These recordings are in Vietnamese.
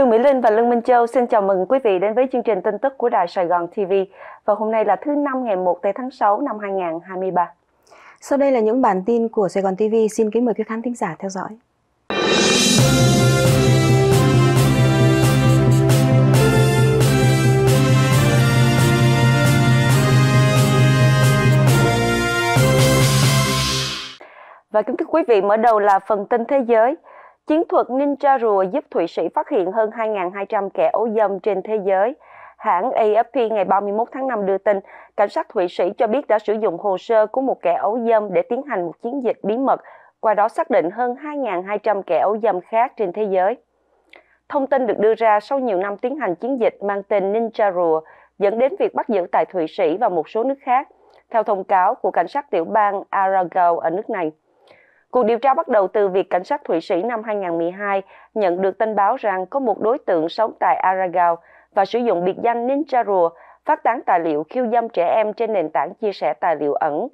Lương Mỹ Linh và Lương Minh Châu xin chào mừng quý vị đến với chương trình tin tức của Đài Sài Gòn TV và hôm nay là thứ năm ngày 1 tháng 6 năm 2023. Sau đây là những bản tin của Sài Gòn TV xin kính mời quý khán thính giả theo dõi. Và kính thưa quý vị, mở đầu là phần tin thế giới. Chiến thuật Ninja Rùa giúp Thụy Sĩ phát hiện hơn 2.200 kẻ ố dâm trên thế giới. Hãng AFP ngày 31 tháng 5 đưa tin, cảnh sát Thụy Sĩ cho biết đã sử dụng hồ sơ của một kẻ ấu dâm để tiến hành một chiến dịch bí mật, qua đó xác định hơn 2.200 kẻ ấu dâm khác trên thế giới. Thông tin được đưa ra sau nhiều năm tiến hành chiến dịch mang tên Ninja Rùa, dẫn đến việc bắt giữ tại Thụy Sĩ và một số nước khác, theo thông cáo của cảnh sát tiểu bang Aragao ở nước này. Cuộc điều tra bắt đầu từ việc cảnh sát Thụy Sĩ năm 2012 nhận được tin báo rằng có một đối tượng sống tại Aragao và sử dụng biệt danh Ninja Rùa phát tán tài liệu khiêu dâm trẻ em trên nền tảng chia sẻ tài liệu ẩn.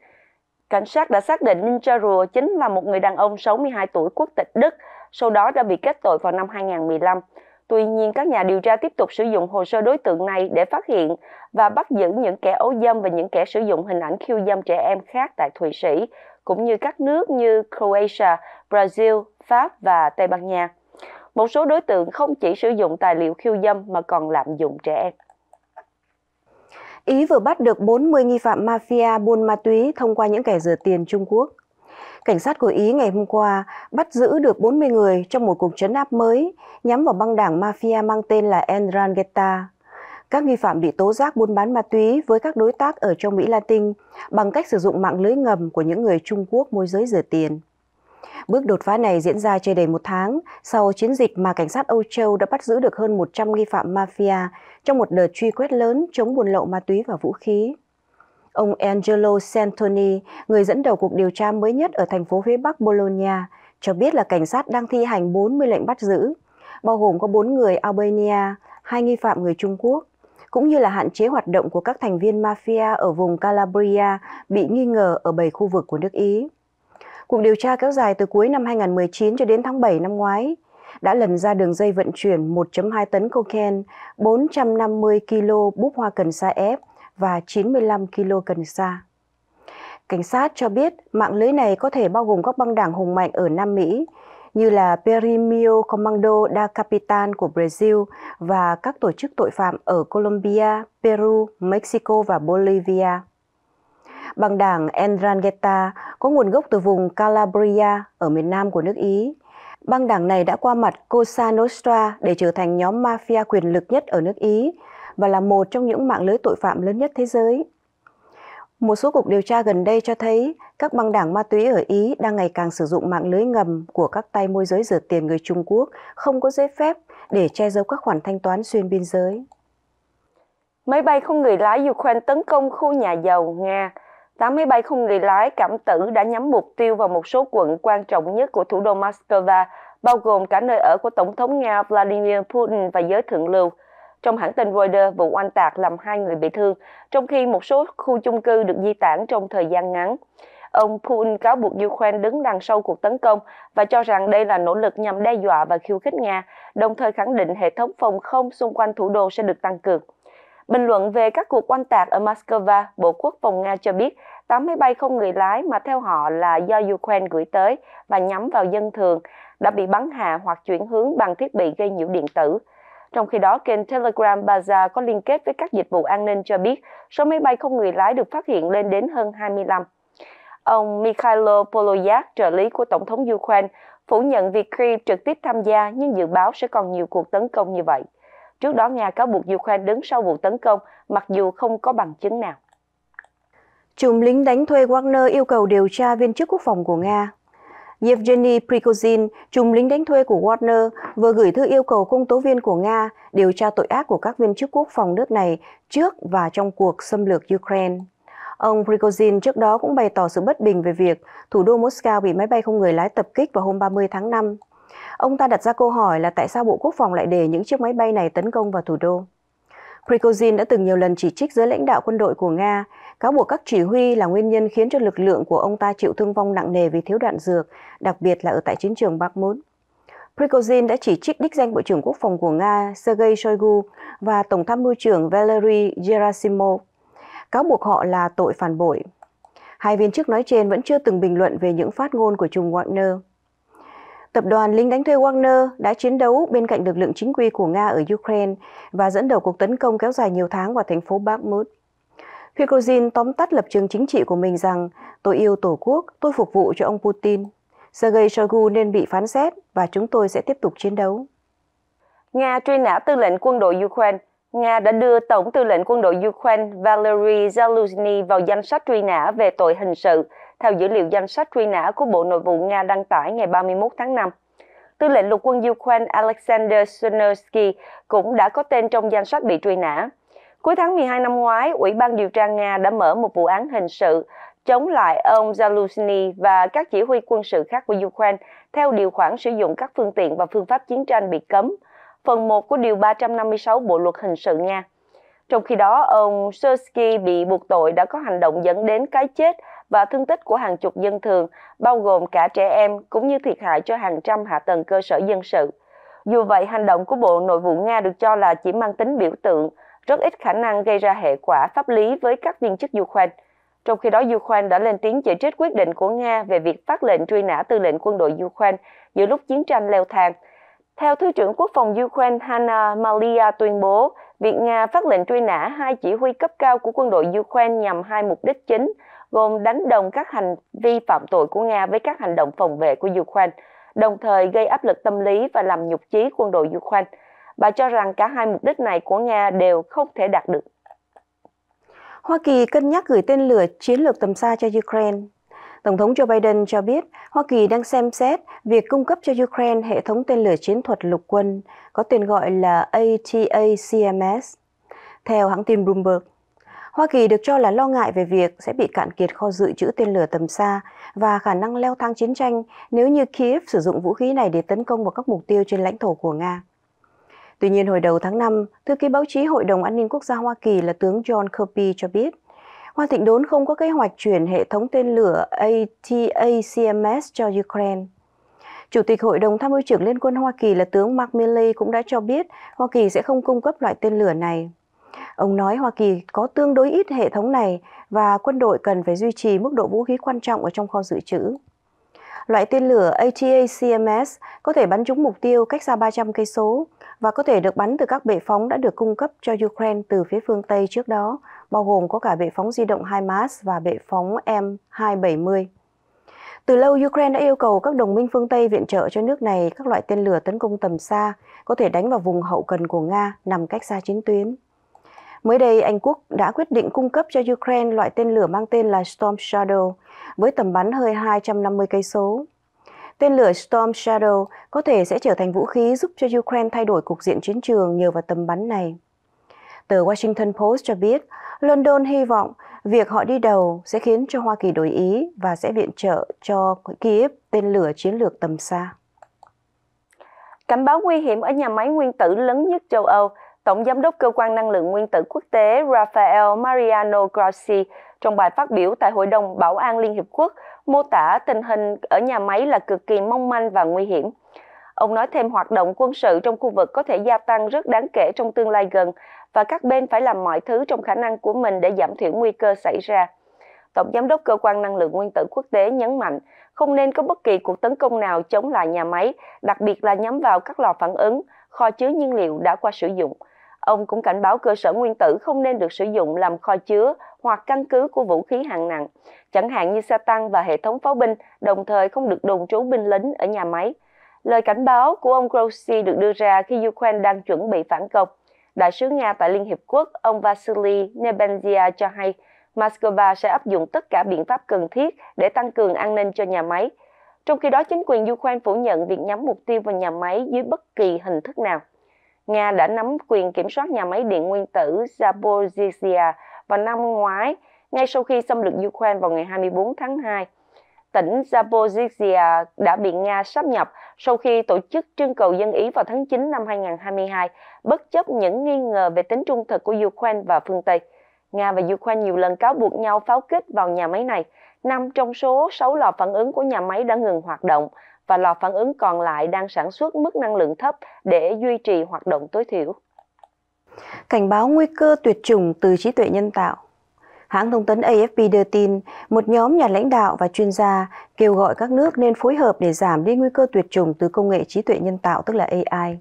Cảnh sát đã xác định Ninja Rùa chính là một người đàn ông 62 tuổi quốc tịch Đức, sau đó đã bị kết tội vào năm 2015. Tuy nhiên, các nhà điều tra tiếp tục sử dụng hồ sơ đối tượng này để phát hiện và bắt giữ những kẻ ấu dâm và những kẻ sử dụng hình ảnh khiêu dâm trẻ em khác tại Thụy Sĩ, cũng như các nước như Croatia, Brazil, Pháp và Tây Ban Nha. Một số đối tượng không chỉ sử dụng tài liệu khiêu dâm mà còn lạm dụng trẻ em. Ý vừa bắt được 40 nghi phạm mafia buôn ma túy thông qua những kẻ rửa tiền Trung Quốc. Cảnh sát của Ý ngày hôm qua bắt giữ được 40 người trong một cuộc trấn áp mới nhắm vào băng đảng mafia mang tên là Endrangheta. Các nghi phạm bị tố giác buôn bán ma túy với các đối tác ở trong Mỹ Latin bằng cách sử dụng mạng lưới ngầm của những người Trung Quốc môi giới rửa tiền. Bước đột phá này diễn ra chưa đầy một tháng sau chiến dịch mà cảnh sát Âu Châu đã bắt giữ được hơn 100 nghi phạm mafia trong một đợt truy quét lớn chống buôn lậu ma túy và vũ khí. Ông Angelo Santoni, người dẫn đầu cuộc điều tra mới nhất ở thành phố phía Bắc Bologna, cho biết là cảnh sát đang thi hành 40 lệnh bắt giữ, bao gồm có 4 người Albania, hai nghi phạm người Trung Quốc, cũng như là hạn chế hoạt động của các thành viên mafia ở vùng Calabria bị nghi ngờ ở bảy khu vực của nước Ý. Cuộc điều tra kéo dài từ cuối năm 2019 cho đến tháng 7 năm ngoái đã lần ra đường dây vận chuyển 1.2 tấn cocaine, 450 kg búp hoa cần sa ép và 95 kg cần sa. Cảnh sát cho biết mạng lưới này có thể bao gồm các băng đảng hùng mạnh ở Nam Mỹ, như là Perimio Comando da Capitan của Brazil và các tổ chức tội phạm ở Colombia, Peru, Mexico và Bolivia. Băng đảng Endrangheta có nguồn gốc từ vùng Calabria ở miền nam của nước Ý. Băng đảng này đã qua mặt Cosa Nostra để trở thành nhóm mafia quyền lực nhất ở nước Ý và là một trong những mạng lưới tội phạm lớn nhất thế giới. Một số cuộc điều tra gần đây cho thấy các băng đảng ma túy ở Ý đang ngày càng sử dụng mạng lưới ngầm của các tay môi giới rửa tiền người Trung Quốc không có giấy phép để che giấu các khoản thanh toán xuyên biên giới. Máy bay không người lái Ukraine tấn công khu nhà giàu Nga. 8 máy bay không người lái cảm tử đã nhắm mục tiêu vào một số quận quan trọng nhất của thủ đô Moscow, bao gồm cả nơi ở của Tổng thống Nga Vladimir Putin và giới thượng lưu. Trong hãng tin Reuters, vụ oanh tạc làm hai người bị thương, trong khi một số khu chung cư được di tản trong thời gian ngắn ông Putin cáo buộc Ukraine đứng đằng sau cuộc tấn công và cho rằng đây là nỗ lực nhằm đe dọa và khiêu khích Nga, đồng thời khẳng định hệ thống phòng không xung quanh thủ đô sẽ được tăng cường. Bình luận về các cuộc oanh tạc ở Moscow, Bộ Quốc phòng Nga cho biết 8 máy bay không người lái mà theo họ là do Ukraine gửi tới và nhắm vào dân thường đã bị bắn hạ hoặc chuyển hướng bằng thiết bị gây nhiễu điện tử. Trong khi đó, kênh Telegram Baza có liên kết với các dịch vụ an ninh cho biết số máy bay không người lái được phát hiện lên đến hơn 25. Ông Mikhailo Poloyak, trợ lý của Tổng thống Ukraine, phủ nhận việc Kyiv trực tiếp tham gia nhưng dự báo sẽ còn nhiều cuộc tấn công như vậy. Trước đó, Nga cáo buộc Ukraine đứng sau vụ tấn công, mặc dù không có bằng chứng nào. Chùm lính đánh thuê Wagner yêu cầu điều tra viên chức quốc phòng của Nga. Yevgeny Prigozhin, chùm lính đánh thuê của Wagner, vừa gửi thư yêu cầu công tố viên của Nga điều tra tội ác của các viên chức quốc phòng nước này trước và trong cuộc xâm lược Ukraine. Ông Prigozhin trước đó cũng bày tỏ sự bất bình về việc thủ đô Moscow bị máy bay không người lái tập kích vào hôm 30 tháng 5. Ông ta đặt ra câu hỏi là tại sao Bộ Quốc phòng lại để những chiếc máy bay này tấn công vào thủ đô. Prigozhin đã từng nhiều lần chỉ trích giới lãnh đạo quân đội của Nga, cáo buộc các chỉ huy là nguyên nhân khiến cho lực lượng của ông ta chịu thương vong nặng nề vì thiếu đạn dược, đặc biệt là ở tại chiến trường Bakhmut. Prigozhin đã chỉ trích đích danh Bộ trưởng Quốc phòng của Nga Sergei Shoigu và Tổng tham mưu trưởng Valery Gerasimov cáo buộc họ là tội phản bội. Hai viên chức nói trên vẫn chưa từng bình luận về những phát ngôn của Trung Wagner. Tập đoàn lính đánh thuê Wagner đã chiến đấu bên cạnh lực lượng chính quy của Nga ở Ukraine và dẫn đầu cuộc tấn công kéo dài nhiều tháng vào thành phố Bakhmut. Prigozhin tóm tắt lập trường chính trị của mình rằng tôi yêu Tổ quốc, tôi phục vụ cho ông Putin. Sergei Shoigu nên bị phán xét và chúng tôi sẽ tiếp tục chiến đấu. Nga truy nã tư lệnh quân đội Ukraine Nga đã đưa Tổng tư lệnh quân đội Ukraine Valery Zelensky vào danh sách truy nã về tội hình sự, theo dữ liệu danh sách truy nã của Bộ Nội vụ Nga đăng tải ngày 31 tháng 5. Tư lệnh lục quân Ukraine Alexander Sunersky cũng đã có tên trong danh sách bị truy nã. Cuối tháng 12 năm ngoái, Ủy ban điều tra Nga đã mở một vụ án hình sự chống lại ông Zaluzny và các chỉ huy quân sự khác của Ukraine theo điều khoản sử dụng các phương tiện và phương pháp chiến tranh bị cấm phần 1 của Điều 356 Bộ Luật Hình sự nha. Trong khi đó, ông Sersky bị buộc tội đã có hành động dẫn đến cái chết và thương tích của hàng chục dân thường, bao gồm cả trẻ em, cũng như thiệt hại cho hàng trăm hạ tầng cơ sở dân sự. Dù vậy, hành động của Bộ Nội vụ Nga được cho là chỉ mang tính biểu tượng, rất ít khả năng gây ra hệ quả pháp lý với các viên chức Ukraine. Trong khi đó, Ukraine đã lên tiếng chỉ trích quyết định của Nga về việc phát lệnh truy nã tư lệnh quân đội Ukraine giữa lúc chiến tranh leo thang, theo Thứ trưởng Quốc phòng Ukraine Hanna Malia tuyên bố, Việt Nga phát lệnh truy nã hai chỉ huy cấp cao của quân đội Ukraine nhằm hai mục đích chính, gồm đánh đồng các hành vi phạm tội của Nga với các hành động phòng vệ của Ukraine, đồng thời gây áp lực tâm lý và làm nhục chí quân đội Ukraine. Bà cho rằng cả hai mục đích này của Nga đều không thể đạt được. Hoa Kỳ cân nhắc gửi tên lửa chiến lược tầm xa cho Ukraine Tổng thống Joe Biden cho biết Hoa Kỳ đang xem xét việc cung cấp cho Ukraine hệ thống tên lửa chiến thuật lục quân có tên gọi là ATACMS. Theo hãng tin Bloomberg, Hoa Kỳ được cho là lo ngại về việc sẽ bị cạn kiệt kho dự trữ tên lửa tầm xa và khả năng leo thang chiến tranh nếu như Kiev sử dụng vũ khí này để tấn công vào các mục tiêu trên lãnh thổ của Nga. Tuy nhiên, hồi đầu tháng 5, thư ký báo chí Hội đồng An ninh Quốc gia Hoa Kỳ là tướng John Kirby cho biết Hoa Thịnh Đốn không có kế hoạch chuyển hệ thống tên lửa ATACMS cho Ukraine. Chủ tịch Hội đồng Tham mưu trưởng Liên quân Hoa Kỳ là tướng Mark Milley cũng đã cho biết Hoa Kỳ sẽ không cung cấp loại tên lửa này. Ông nói Hoa Kỳ có tương đối ít hệ thống này và quân đội cần phải duy trì mức độ vũ khí quan trọng ở trong kho dự trữ. Loại tên lửa ATACMS có thể bắn trúng mục tiêu cách xa 300 cây số và có thể được bắn từ các bệ phóng đã được cung cấp cho Ukraine từ phía phương Tây trước đó, bao gồm có cả bệ phóng di động HIMARS và bệ phóng M270. Từ lâu, Ukraine đã yêu cầu các đồng minh phương Tây viện trợ cho nước này các loại tên lửa tấn công tầm xa, có thể đánh vào vùng hậu cần của Nga nằm cách xa chiến tuyến. Mới đây, Anh Quốc đã quyết định cung cấp cho Ukraine loại tên lửa mang tên là Storm Shadow với tầm bắn hơi 250 cây số. Tên lửa Storm Shadow có thể sẽ trở thành vũ khí giúp cho Ukraine thay đổi cục diện chiến trường nhờ vào tầm bắn này. Tờ Washington Post cho biết, London hy vọng việc họ đi đầu sẽ khiến cho Hoa Kỳ đổi ý và sẽ viện trợ cho Kyiv tên lửa chiến lược tầm xa. Cảnh báo nguy hiểm ở nhà máy nguyên tử lớn nhất châu Âu Tổng Giám đốc Cơ quan Năng lượng Nguyên tử Quốc tế Rafael Mariano Grossi trong bài phát biểu tại Hội đồng Bảo an Liên Hiệp Quốc mô tả tình hình ở nhà máy là cực kỳ mong manh và nguy hiểm. Ông nói thêm hoạt động quân sự trong khu vực có thể gia tăng rất đáng kể trong tương lai gần và các bên phải làm mọi thứ trong khả năng của mình để giảm thiểu nguy cơ xảy ra. Tổng Giám đốc Cơ quan Năng lượng Nguyên tử Quốc tế nhấn mạnh không nên có bất kỳ cuộc tấn công nào chống lại nhà máy, đặc biệt là nhắm vào các lò phản ứng, kho chứa nhiên liệu đã qua sử dụng – Ông cũng cảnh báo cơ sở nguyên tử không nên được sử dụng làm kho chứa hoặc căn cứ của vũ khí hạng nặng, chẳng hạn như xe tăng và hệ thống pháo binh, đồng thời không được đồn trú binh lính ở nhà máy. Lời cảnh báo của ông Grossi được đưa ra khi Ukraine đang chuẩn bị phản công. Đại sứ Nga tại Liên Hiệp Quốc, ông Vasily Nebenzia cho hay, Moscow sẽ áp dụng tất cả biện pháp cần thiết để tăng cường an ninh cho nhà máy. Trong khi đó, chính quyền Ukraine phủ nhận việc nhắm mục tiêu vào nhà máy dưới bất kỳ hình thức nào. Nga đã nắm quyền kiểm soát nhà máy điện nguyên tử Zaporizhia vào năm ngoái, ngay sau khi xâm lược Ukraine vào ngày 24 tháng 2. Tỉnh Zaporizhia đã bị Nga sáp nhập sau khi tổ chức trưng cầu dân Ý vào tháng 9 năm 2022, bất chấp những nghi ngờ về tính trung thực của Ukraine và phương Tây. Nga và Ukraine nhiều lần cáo buộc nhau pháo kích vào nhà máy này. Năm trong số 6 lò phản ứng của nhà máy đã ngừng hoạt động và lò phản ứng còn lại đang sản xuất mức năng lượng thấp để duy trì hoạt động tối thiểu. Cảnh báo nguy cơ tuyệt chủng từ trí tuệ nhân tạo Hãng thông tấn AFP đưa tin, một nhóm nhà lãnh đạo và chuyên gia kêu gọi các nước nên phối hợp để giảm đi nguy cơ tuyệt chủng từ công nghệ trí tuệ nhân tạo tức là AI.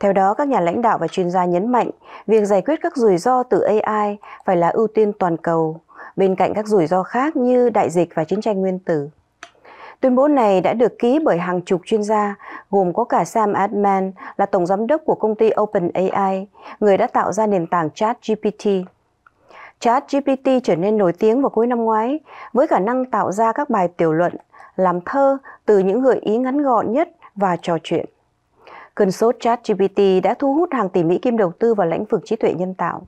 Theo đó, các nhà lãnh đạo và chuyên gia nhấn mạnh, việc giải quyết các rủi ro từ AI phải là ưu tiên toàn cầu, bên cạnh các rủi ro khác như đại dịch và chiến tranh nguyên tử. Tuyên bố này đã được ký bởi hàng chục chuyên gia, gồm có cả Sam Altman là tổng giám đốc của công ty OpenAI, người đã tạo ra nền tảng ChatGPT. ChatGPT trở nên nổi tiếng vào cuối năm ngoái với khả năng tạo ra các bài tiểu luận, làm thơ từ những gợi ý ngắn gọn nhất và trò chuyện. Cơn sốt ChatGPT đã thu hút hàng tỷ Mỹ kim đầu tư vào lĩnh vực trí tuệ nhân tạo.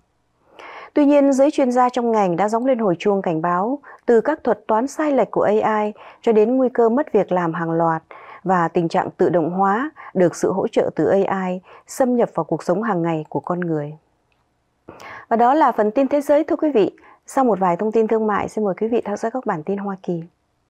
Tuy nhiên, giới chuyên gia trong ngành đã gióng lên hồi chuông cảnh báo từ các thuật toán sai lệch của AI cho đến nguy cơ mất việc làm hàng loạt và tình trạng tự động hóa được sự hỗ trợ từ AI xâm nhập vào cuộc sống hàng ngày của con người. Và đó là phần tin thế giới thưa quý vị. Sau một vài thông tin thương mại, xin mời quý vị theo dõi các bản tin Hoa Kỳ.